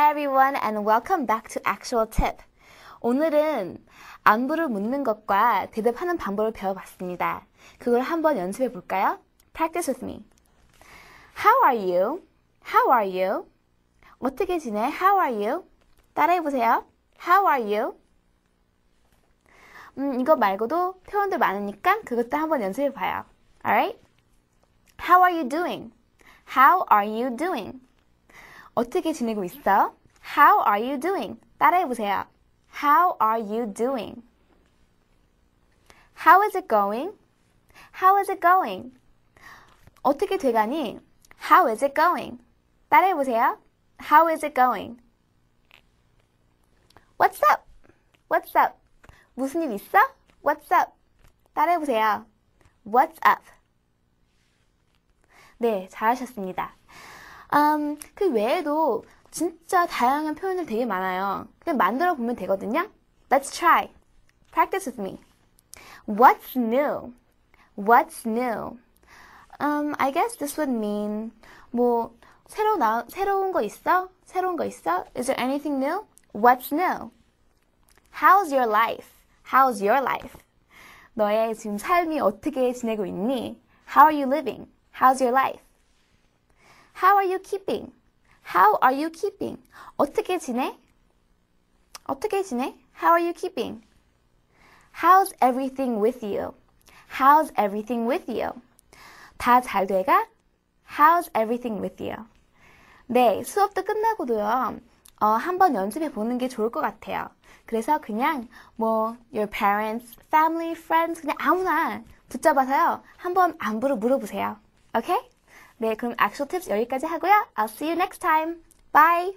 Hi everyone and welcome back to Actual Tip. 오늘은 안부를 묻는 것과 대답하는 방법을 배워봤습니다. 그걸 한번 연습해 볼까요? Practice with me. How are you? How are you? 어떻게 지내? How are you? 따라해 보세요. How are you? 음, 이거 말고도 표현들 많으니까 그것도 한번 연습해 봐요. Alright? How are you doing? How are you doing? 어떻게 지내고 있어? How are you doing? 따라해 보세요. How are you doing? How is it going? How is it going? 어떻게 돼가니? How is it going? 따라해 보세요. How is it going? What's up? What's up? 무슨 일 있어? What's up? 따라해 보세요. What's up? 네, 잘하셨습니다. 음, 그 외에도 진짜 다양한 표현들 되게 많아요. 그냥 만들어 보면 되거든요. Let's try. Practice with me. What's new? What's new? Um, I guess this would mean 뭐 새로 나 새로운 거 있어? 새로운 거 있어? Is there anything new? What's new? How's your life? How's your life? 너의 지금 삶이 어떻게 지내고 있니? How are you living? How's your life? How are you keeping? How are you keeping? 어떻게 지내? 어떻게 지내? How are you keeping? How's everything with you? How's everything with you? 다 잘 돼가? How's everything with you? 네, 수업도 끝나고도요. 어, 한번 연습해 보는 게 좋을 것 같아요. 그래서 그냥 뭐 your parents, family, friends 그냥 아무나 붙잡아서요. 한번 안부를 물어보세요. 오케이? Okay? 네, 그럼 액션 팁스 여기까지 하고요. I'll see you next time. Bye.